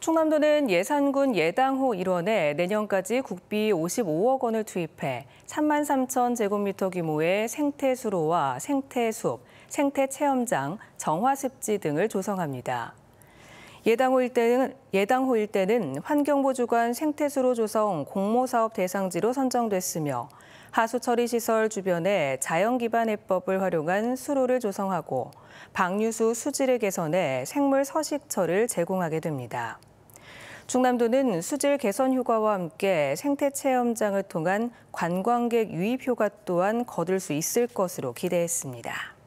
충남도는 예산군 예당호 일원에 내년까지 국비 55억 원을 투입해 3만 3천 제곱미터 규모의 생태수로와 생태숲, 생태체험장, 정화습지 등을 조성합니다. 예당호 일대는, 예당호 일대는 환경부 주관 생태수로 조성 공모사업 대상지로 선정됐으며 하수처리시설 주변에 자연기반 해법을 활용한 수로를 조성하고 방류수 수질을 개선해 생물 서식처를 제공하게 됩니다. 충남도는 수질 개선 효과와 함께 생태 체험장을 통한 관광객 유입 효과 또한 거둘 수 있을 것으로 기대했습니다.